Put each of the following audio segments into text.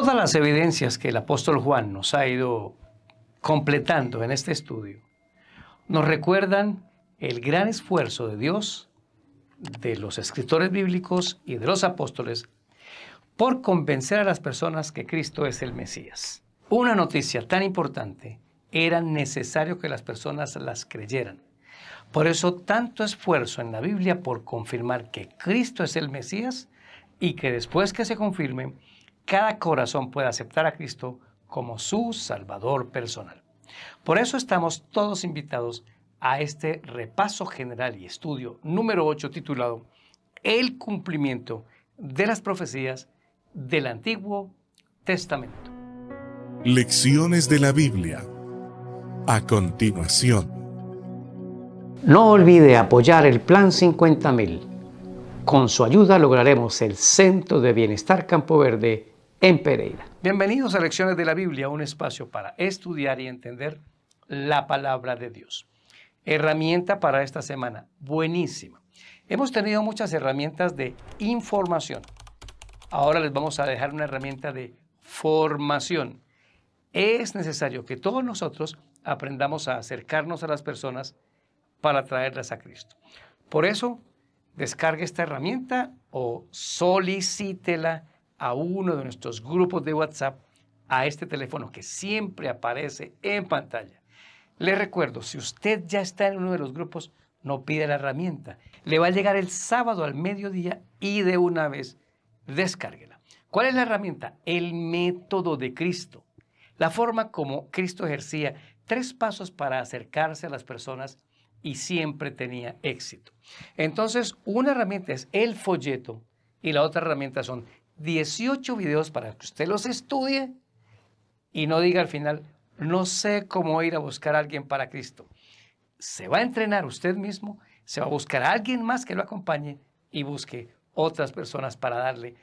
todas las evidencias que el apóstol Juan nos ha ido completando en este estudio nos recuerdan el gran esfuerzo de Dios, de los escritores bíblicos y de los apóstoles por convencer a las personas que Cristo es el Mesías. Una noticia tan importante era necesario que las personas las creyeran. Por eso tanto esfuerzo en la Biblia por confirmar que Cristo es el Mesías y que después que se confirme, cada corazón puede aceptar a Cristo como su Salvador personal. Por eso estamos todos invitados a este repaso general y estudio número 8 titulado El cumplimiento de las profecías del Antiguo Testamento. Lecciones de la Biblia. A continuación. No olvide apoyar el Plan 50.000. Con su ayuda lograremos el Centro de Bienestar Campo Verde en Pereira. Bienvenidos a Lecciones de la Biblia, un espacio para estudiar y entender la palabra de Dios. Herramienta para esta semana, buenísima. Hemos tenido muchas herramientas de información. Ahora les vamos a dejar una herramienta de formación. Es necesario que todos nosotros aprendamos a acercarnos a las personas para traerlas a Cristo. Por eso, descargue esta herramienta o solicítela a uno de nuestros grupos de WhatsApp a este teléfono que siempre aparece en pantalla. Le recuerdo, si usted ya está en uno de los grupos, no pide la herramienta. Le va a llegar el sábado al mediodía y de una vez descárguela. ¿Cuál es la herramienta? El método de Cristo. La forma como Cristo ejercía tres pasos para acercarse a las personas y siempre tenía éxito. Entonces, una herramienta es el folleto y la otra herramienta son 18 videos para que usted los estudie y no diga al final, no sé cómo ir a buscar a alguien para Cristo. Se va a entrenar usted mismo, se va a buscar a alguien más que lo acompañe y busque otras personas para darle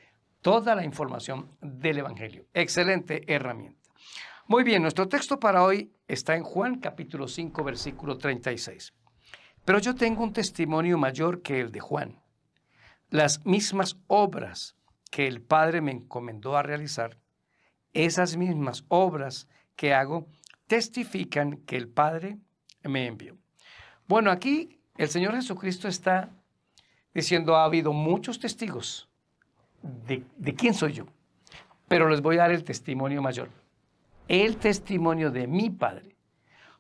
toda la información del Evangelio. Excelente herramienta. Muy bien, nuestro texto para hoy está en Juan capítulo 5, versículo 36. Pero yo tengo un testimonio mayor que el de Juan. Las mismas obras que el Padre me encomendó a realizar, esas mismas obras que hago testifican que el Padre me envió. Bueno, aquí el Señor Jesucristo está diciendo, ha habido muchos testigos de, quién soy yo, pero les voy a dar el testimonio mayor, el testimonio de mi Padre.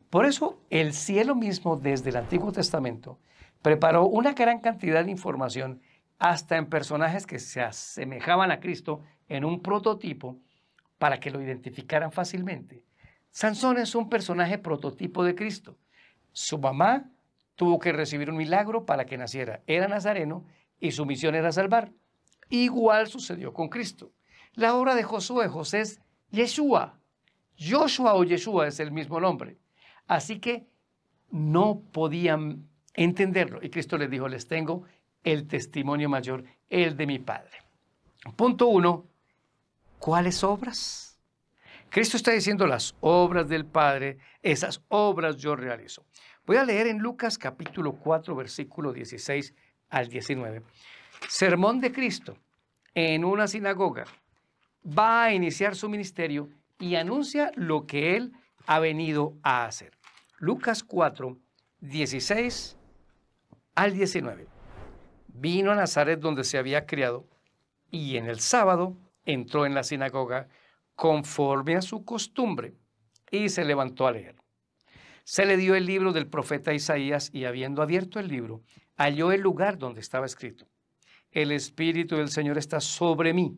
Por eso el cielo mismo desde el Antiguo Testamento preparó una gran cantidad de información hasta en personajes que se asemejaban a Cristo en un prototipo para que lo identificaran fácilmente. Sansón es un personaje prototipo de Cristo. Su mamá tuvo que recibir un milagro para que naciera. Era nazareno y su misión era salvar. Igual sucedió con Cristo. La obra de Josué, José es Yeshua. Joshua o Yeshua es el mismo nombre. Así que no podían entenderlo. Y Cristo les dijo, les tengo el testimonio mayor, el de mi Padre. Punto uno, ¿cuáles obras? Cristo está diciendo las obras del Padre, esas obras yo realizo. Voy a leer en Lucas capítulo 4, versículo 16 al 19. Sermón de Cristo en una sinagoga. Va a iniciar su ministerio y anuncia lo que él ha venido a hacer. Lucas 4, 16 al 19 vino a Nazaret donde se había criado y en el sábado entró en la sinagoga conforme a su costumbre y se levantó a leer. Se le dio el libro del profeta Isaías y habiendo abierto el libro, halló el lugar donde estaba escrito. El Espíritu del Señor está sobre mí,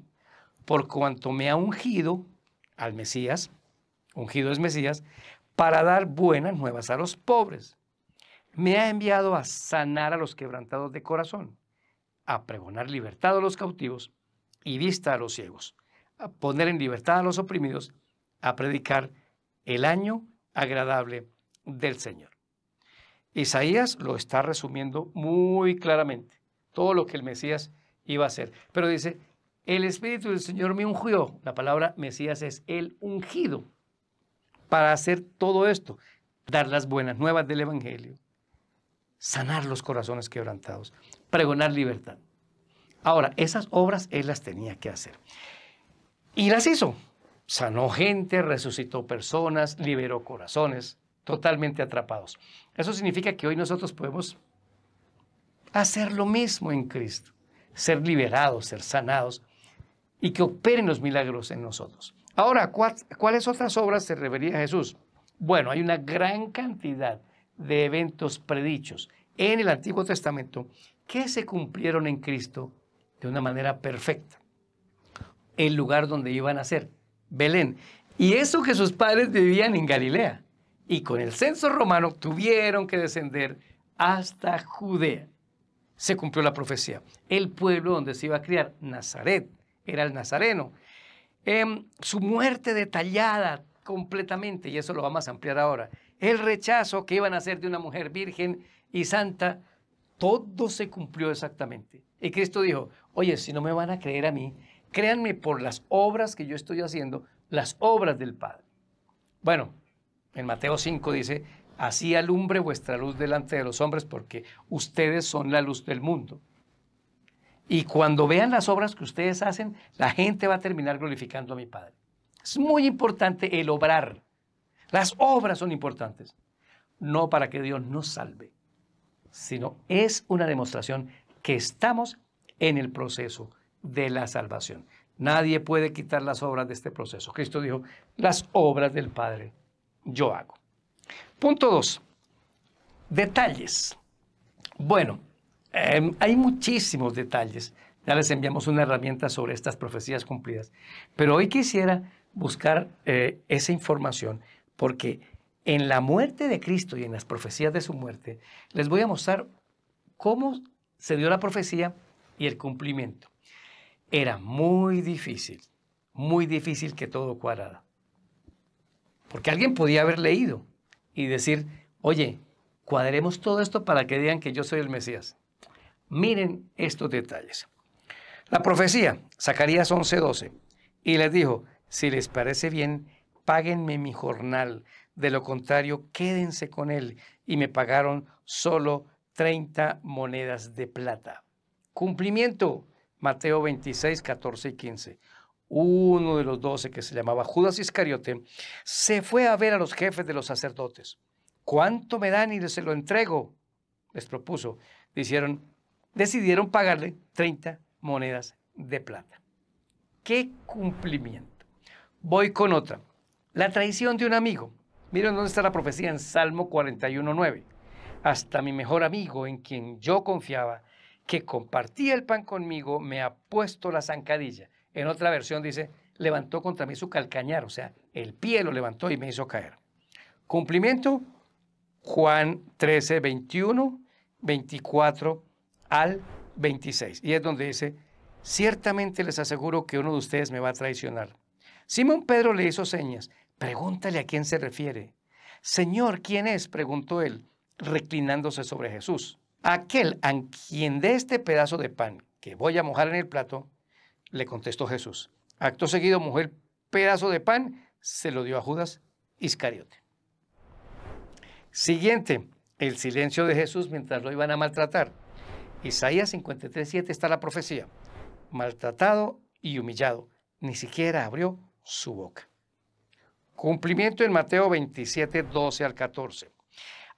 por cuanto me ha ungido al Mesías, ungido es Mesías, para dar buenas nuevas a los pobres. Me ha enviado a sanar a los quebrantados de corazón a pregonar libertad a los cautivos y vista a los ciegos, a poner en libertad a los oprimidos, a predicar el año agradable del Señor. Isaías lo está resumiendo muy claramente, todo lo que el Mesías iba a hacer. Pero dice, el Espíritu del Señor me ungió. La palabra Mesías es el ungido para hacer todo esto, dar las buenas nuevas del Evangelio, sanar los corazones quebrantados, pregonar libertad. Ahora, esas obras él las tenía que hacer. Y las hizo. Sanó gente, resucitó personas, liberó corazones totalmente atrapados. Eso significa que hoy nosotros podemos hacer lo mismo en Cristo, ser liberados, ser sanados y que operen los milagros en nosotros. Ahora, ¿cuáles otras obras se refería a Jesús? Bueno, hay una gran cantidad de eventos predichos en el Antiguo Testamento que se cumplieron en Cristo de una manera perfecta. El lugar donde iban a ser, Belén. Y eso que sus padres vivían en Galilea. Y con el censo romano tuvieron que descender hasta Judea. Se cumplió la profecía. El pueblo donde se iba a criar, Nazaret, era el nazareno. Em, su muerte detallada completamente, y eso lo vamos a ampliar ahora el rechazo que iban a hacer de una mujer virgen y santa, todo se cumplió exactamente. Y Cristo dijo, oye, si no me van a creer a mí, créanme por las obras que yo estoy haciendo, las obras del Padre. Bueno, en Mateo 5 dice, así alumbre vuestra luz delante de los hombres porque ustedes son la luz del mundo. Y cuando vean las obras que ustedes hacen, la gente va a terminar glorificando a mi Padre. Es muy importante el obrar. Las obras son importantes, no para que Dios nos salve, sino es una demostración que estamos en el proceso de la salvación. Nadie puede quitar las obras de este proceso. Cristo dijo, las obras del Padre yo hago. Punto 2. Detalles. Bueno, em, hay muchísimos detalles. Ya les enviamos una herramienta sobre estas profecías cumplidas. Pero hoy quisiera buscar eh, esa información porque en la muerte de Cristo y en las profecías de su muerte, les voy a mostrar cómo se dio la profecía y el cumplimiento. Era muy difícil, muy difícil que todo cuadrara. Porque alguien podía haber leído y decir, oye, cuadremos todo esto para que digan que yo soy el Mesías. Miren estos detalles. La profecía, Zacarías 11:12, y les dijo, si les parece bien, páguenme mi jornal, de lo contrario, quédense con él. Y me pagaron solo 30 monedas de plata. Cumplimiento, Mateo 26, 14 y 15. Uno de los doce, que se llamaba Judas Iscariote, se fue a ver a los jefes de los sacerdotes. ¿Cuánto me dan y se lo entrego? Les propuso. Dicieron, decidieron pagarle 30 monedas de plata. ¡Qué cumplimiento! Voy con otra. La traición de un amigo. Miren dónde está la profecía en Salmo 41.9. Hasta mi mejor amigo en quien yo confiaba, que compartía el pan conmigo, me ha puesto la zancadilla. En otra versión dice, levantó contra mí su calcañar, o sea, el pie lo levantó y me hizo caer. Cumplimiento, Juan 13, 21, 24 al 26. Y es donde dice, ciertamente les aseguro que uno de ustedes me va a traicionar. Simón Pedro le hizo señas Pregúntale a quién se refiere. Señor, ¿quién es? preguntó él, reclinándose sobre Jesús. Aquel a quien dé este pedazo de pan que voy a mojar en el plato, le contestó Jesús. Acto seguido mujer, pedazo de pan, se lo dio a Judas Iscariote. Siguiente, el silencio de Jesús mientras lo iban a maltratar. Isaías 53.7 está la profecía. Maltratado y humillado, ni siquiera abrió su boca. Cumplimiento en Mateo 27, 12 al 14.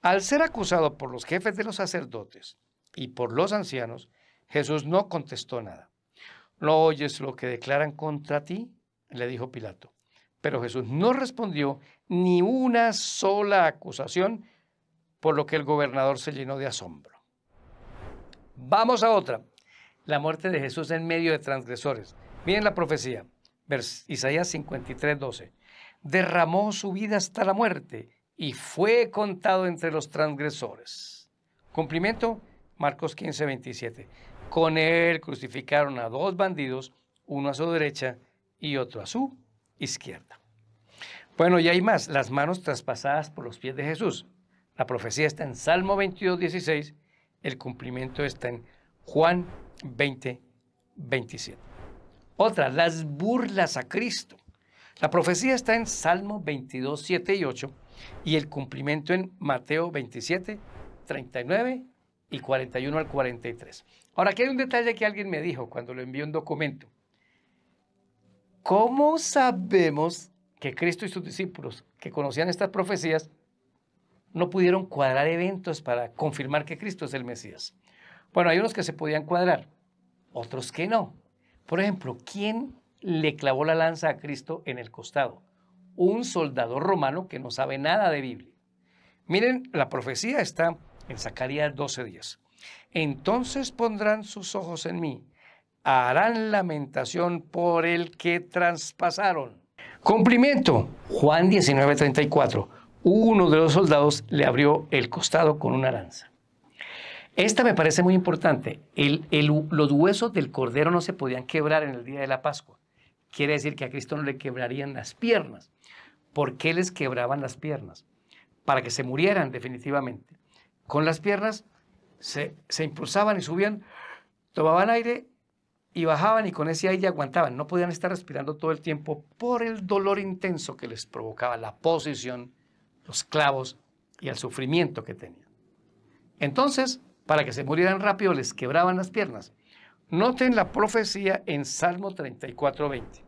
Al ser acusado por los jefes de los sacerdotes y por los ancianos, Jesús no contestó nada. ¿No oyes lo que declaran contra ti? le dijo Pilato. Pero Jesús no respondió ni una sola acusación, por lo que el gobernador se llenó de asombro. Vamos a otra. La muerte de Jesús en medio de transgresores. Miren la profecía. Isaías 53, 12 derramó su vida hasta la muerte y fue contado entre los transgresores. Cumplimiento, Marcos 15, 27. Con él crucificaron a dos bandidos, uno a su derecha y otro a su izquierda. Bueno, y hay más, las manos traspasadas por los pies de Jesús. La profecía está en Salmo 22, 16, el cumplimiento está en Juan 20, 27. Otra, las burlas a Cristo. La profecía está en Salmo 22, 7 y 8 y el cumplimiento en Mateo 27, 39 y 41 al 43. Ahora, aquí hay un detalle que alguien me dijo cuando le envió un documento. ¿Cómo sabemos que Cristo y sus discípulos que conocían estas profecías no pudieron cuadrar eventos para confirmar que Cristo es el Mesías? Bueno, hay unos que se podían cuadrar, otros que no. Por ejemplo, ¿quién le clavó la lanza a Cristo en el costado. Un soldado romano que no sabe nada de Biblia. Miren, la profecía está en Zacarías 12:10. Entonces pondrán sus ojos en mí, harán lamentación por el que traspasaron. Cumplimiento. Juan 19:34. Uno de los soldados le abrió el costado con una lanza. Esta me parece muy importante. el, los huesos del cordero no se podían quebrar en el día de la Pascua. Quiere decir que a Cristo no le quebrarían las piernas. ¿Por qué les quebraban las piernas? Para que se murieran definitivamente. Con las piernas se, impulsaban y subían, tomaban aire y bajaban y con ese aire aguantaban. No podían estar respirando todo el tiempo por el dolor intenso que les provocaba la posición, los clavos y el sufrimiento que tenían. Entonces, para que se murieran rápido, les quebraban las piernas. Noten la profecía en Salmo 34, 20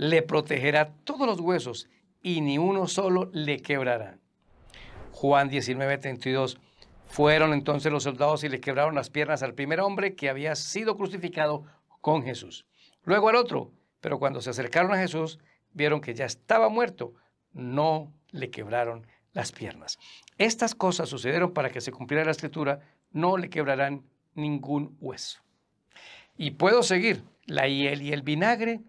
le protegerá todos los huesos y ni uno solo le quebrará. Juan 19:32. Fueron entonces los soldados y le quebraron las piernas al primer hombre que había sido crucificado con Jesús. Luego al otro, pero cuando se acercaron a Jesús, vieron que ya estaba muerto, no le quebraron las piernas. Estas cosas sucedieron para que se cumpliera la escritura, no le quebrarán ningún hueso. Y puedo seguir, la hiel y el vinagre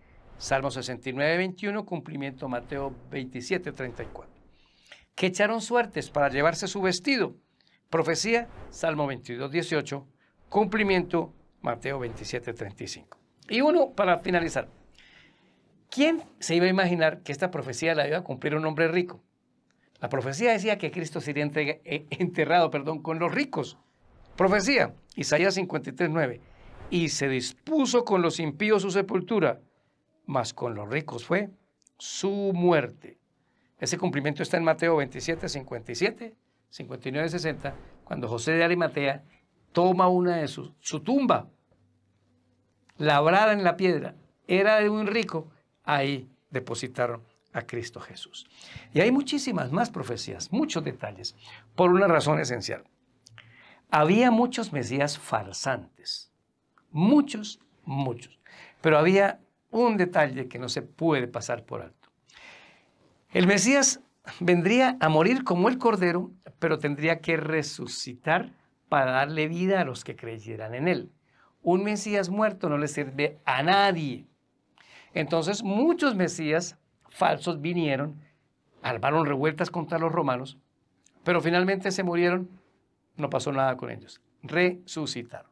Salmo 69, 21, cumplimiento Mateo 27, 34. Que echaron suertes para llevarse su vestido. Profecía, Salmo 22, 18, cumplimiento Mateo 27, 35. Y uno, para finalizar, ¿quién se iba a imaginar que esta profecía la iba a cumplir un hombre rico? La profecía decía que Cristo sería eh, enterrado perdón, con los ricos. Profecía, Isaías 53, 9. Y se dispuso con los impíos su sepultura más con los ricos fue su muerte. Ese cumplimiento está en Mateo 27, 57, 59, 60, cuando José de Arimatea toma una de sus, su tumba, labrada en la piedra, era de un rico, ahí depositaron a Cristo Jesús. Y hay muchísimas más profecías, muchos detalles, por una razón esencial. Había muchos Mesías farsantes, muchos, muchos, pero había un detalle que no se puede pasar por alto. El Mesías vendría a morir como el Cordero, pero tendría que resucitar para darle vida a los que creyeran en él. Un Mesías muerto no le sirve a nadie. Entonces muchos Mesías falsos vinieron, armaron revueltas contra los romanos, pero finalmente se murieron, no pasó nada con ellos, resucitaron.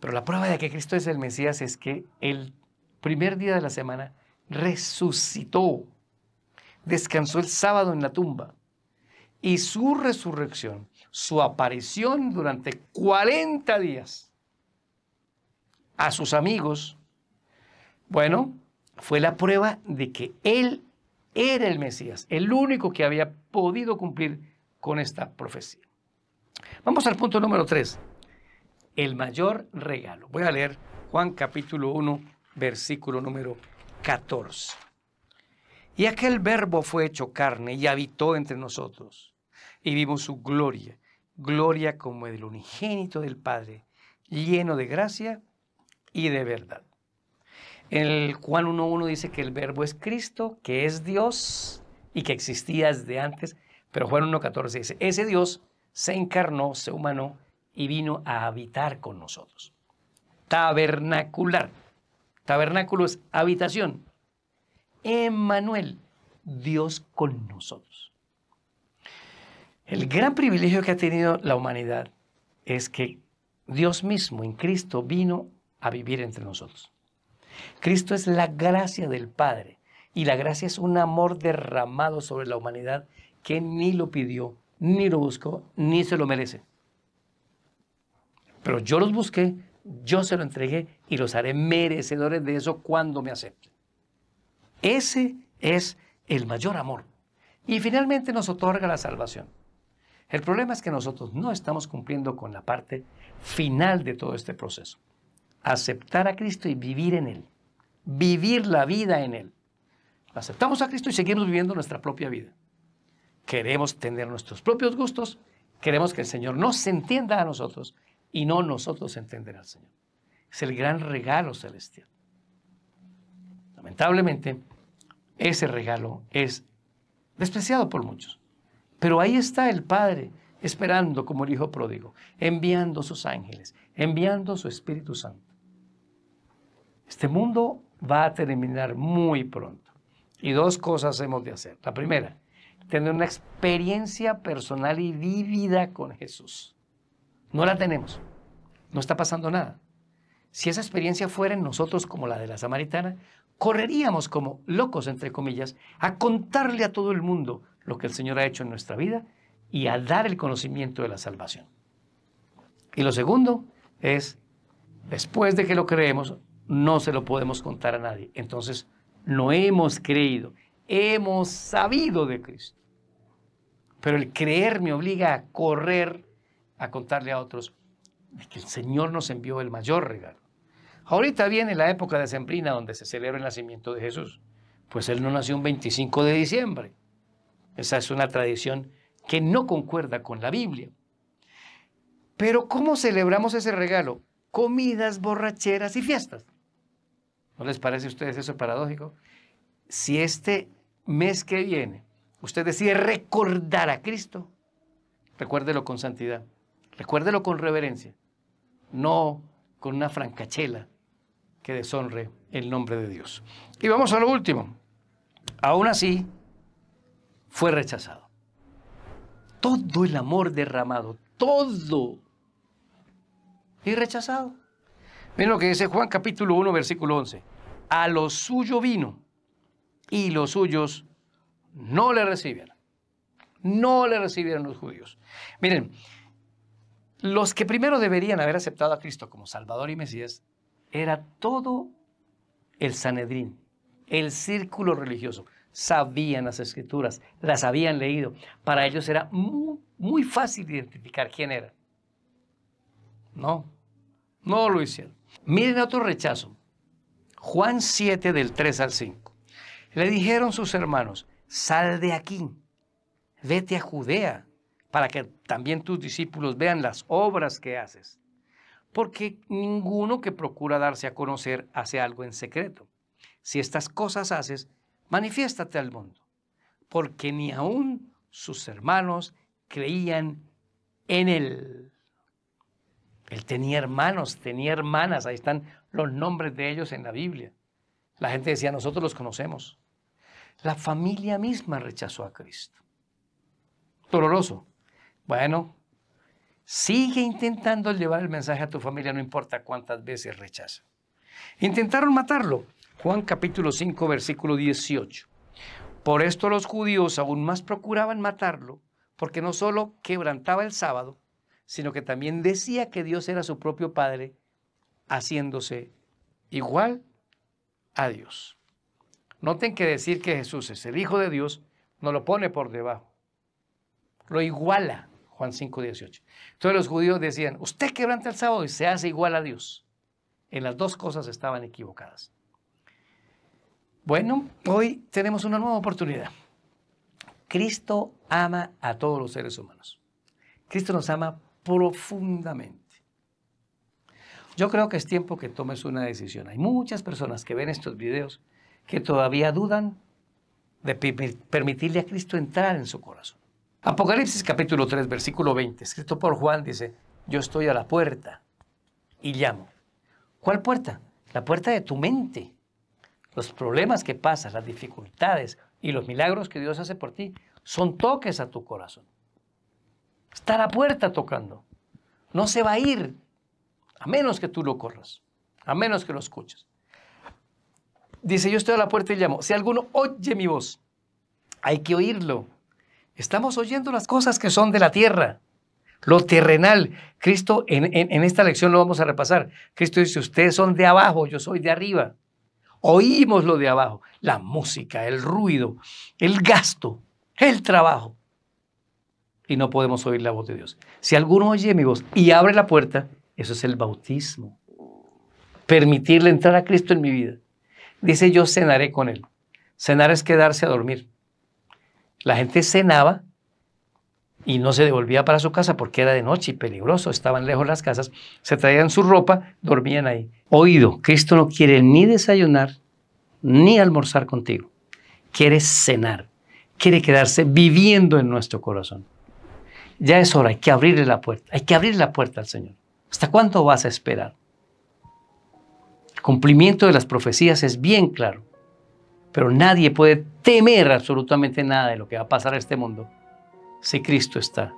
Pero la prueba de que Cristo es el Mesías es que Él primer día de la semana, resucitó, descansó el sábado en la tumba. Y su resurrección, su aparición durante 40 días a sus amigos, bueno, fue la prueba de que él era el Mesías, el único que había podido cumplir con esta profecía. Vamos al punto número 3, el mayor regalo. Voy a leer Juan capítulo 1 versículo número 14. Y aquel verbo fue hecho carne y habitó entre nosotros, y vimos su gloria, gloria como el unigénito del Padre, lleno de gracia y de verdad. el Juan 1.1 dice que el verbo es Cristo, que es Dios y que existía desde antes, pero Juan 1.14 dice, ese Dios se encarnó, se humanó y vino a habitar con nosotros. Tabernacular Tabernáculo es habitación. Emmanuel, Dios con nosotros. El gran privilegio que ha tenido la humanidad es que Dios mismo en Cristo vino a vivir entre nosotros. Cristo es la gracia del Padre y la gracia es un amor derramado sobre la humanidad que ni lo pidió, ni lo buscó, ni se lo merece. Pero yo los busqué, yo se lo entregué y los haré merecedores de eso cuando me acepten. Ese es el mayor amor. Y finalmente nos otorga la salvación. El problema es que nosotros no estamos cumpliendo con la parte final de todo este proceso. Aceptar a Cristo y vivir en Él. Vivir la vida en Él. Aceptamos a Cristo y seguimos viviendo nuestra propia vida. Queremos tener nuestros propios gustos, queremos que el Señor nos entienda a nosotros y no nosotros entender al Señor. Es el gran regalo celestial. Lamentablemente, ese regalo es despreciado por muchos. Pero ahí está el Padre esperando como el Hijo pródigo, enviando sus ángeles, enviando su Espíritu Santo. Este mundo va a terminar muy pronto. Y dos cosas hemos de hacer. La primera, tener una experiencia personal y vívida con Jesús. No la tenemos. No está pasando nada. Si esa experiencia fuera en nosotros como la de la samaritana, correríamos como locos, entre comillas, a contarle a todo el mundo lo que el Señor ha hecho en nuestra vida y a dar el conocimiento de la salvación. Y lo segundo es, después de que lo creemos, no se lo podemos contar a nadie. Entonces, no hemos creído, hemos sabido de Cristo. Pero el creer me obliga a correr a contarle a otros que el Señor nos envió el mayor regalo. Ahorita viene la época de Sembrina donde se celebra el nacimiento de Jesús. Pues Él no nació un 25 de diciembre. Esa es una tradición que no concuerda con la Biblia. Pero ¿cómo celebramos ese regalo? Comidas, borracheras y fiestas. ¿No les parece a ustedes eso paradójico? Si este mes que viene usted decide recordar a Cristo, recuérdelo con santidad. Recuérdelo con reverencia, no con una francachela que deshonre el nombre de Dios. Y vamos a lo último. Aún así, fue rechazado. Todo el amor derramado, todo, y rechazado. Miren lo que dice Juan capítulo 1, versículo 11. A lo suyo vino y los suyos no le recibieron. No le recibieron los judíos. Miren, los que primero deberían haber aceptado a Cristo como Salvador y Mesías era todo el Sanedrín, el círculo religioso. Sabían las escrituras, las habían leído. Para ellos era muy, fácil identificar quién era. No, no lo hicieron. Miren otro rechazo. Juan 7 del 3 al 5. Le dijeron sus hermanos, sal de aquí, vete a Judea para que también tus discípulos vean las obras que haces. Porque ninguno que procura darse a conocer hace algo en secreto. Si estas cosas haces, manifiéstate al mundo. Porque ni aún sus hermanos creían en él. Él tenía hermanos, tenía hermanas, ahí están los nombres de ellos en la Biblia. La gente decía, nosotros los conocemos. La familia misma rechazó a Cristo. Doloroso, bueno, sigue intentando llevar el mensaje a tu familia, no importa cuántas veces rechaza. Intentaron matarlo. Juan capítulo 5, versículo 18. Por esto los judíos aún más procuraban matarlo, porque no solo quebrantaba el sábado, sino que también decía que Dios era su propio Padre, haciéndose igual a Dios. Noten que decir que Jesús es el Hijo de Dios no lo pone por debajo, lo iguala. 5.18, Entonces los judíos decían, usted quebranta el sábado y se hace igual a Dios. En las dos cosas estaban equivocadas. Bueno, hoy tenemos una nueva oportunidad. Cristo ama a todos los seres humanos. Cristo nos ama profundamente. Yo creo que es tiempo que tomes una decisión. Hay muchas personas que ven estos videos que todavía dudan de permitirle a Cristo entrar en su corazón. Apocalipsis capítulo 3, versículo 20, escrito por Juan, dice, yo estoy a la puerta y llamo. ¿Cuál puerta? La puerta de tu mente. Los problemas que pasas, las dificultades y los milagros que Dios hace por ti son toques a tu corazón. Está a la puerta tocando. No se va a ir a menos que tú lo corras, a menos que lo escuches. Dice, yo estoy a la puerta y llamo. Si alguno oye mi voz, hay que oírlo. Estamos oyendo las cosas que son de la tierra, lo terrenal. Cristo, en, esta lección lo vamos a repasar. Cristo dice, ustedes son de abajo, yo soy de arriba. Oímos lo de abajo, la música, el ruido, el gasto, el trabajo. Y no podemos oír la voz de Dios. Si alguno oye mi voz y abre la puerta, eso es el bautismo. Permitirle entrar a Cristo en mi vida. Dice, yo cenaré con él. Cenar es quedarse a dormir. La gente cenaba y no se devolvía para su casa porque era de noche y peligroso, estaban lejos las casas, se traían su ropa, dormían ahí. Oído, Cristo no quiere ni desayunar ni almorzar contigo, quiere cenar, quiere quedarse viviendo en nuestro corazón. Ya es hora, hay que abrirle la puerta, hay que abrir la puerta al Señor. ¿Hasta cuánto vas a esperar? El cumplimiento de las profecías es bien claro. Pero nadie puede temer absolutamente nada de lo que va a pasar a este mundo si Cristo está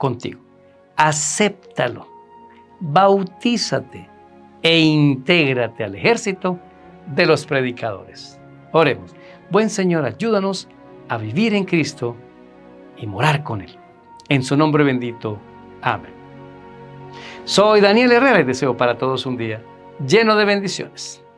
contigo. Acéptalo, bautízate e intégrate al ejército de los predicadores. Oremos. Buen Señor, ayúdanos a vivir en Cristo y morar con Él. En su nombre bendito. Amén. Soy Daniel Herrera y deseo para todos un día lleno de bendiciones.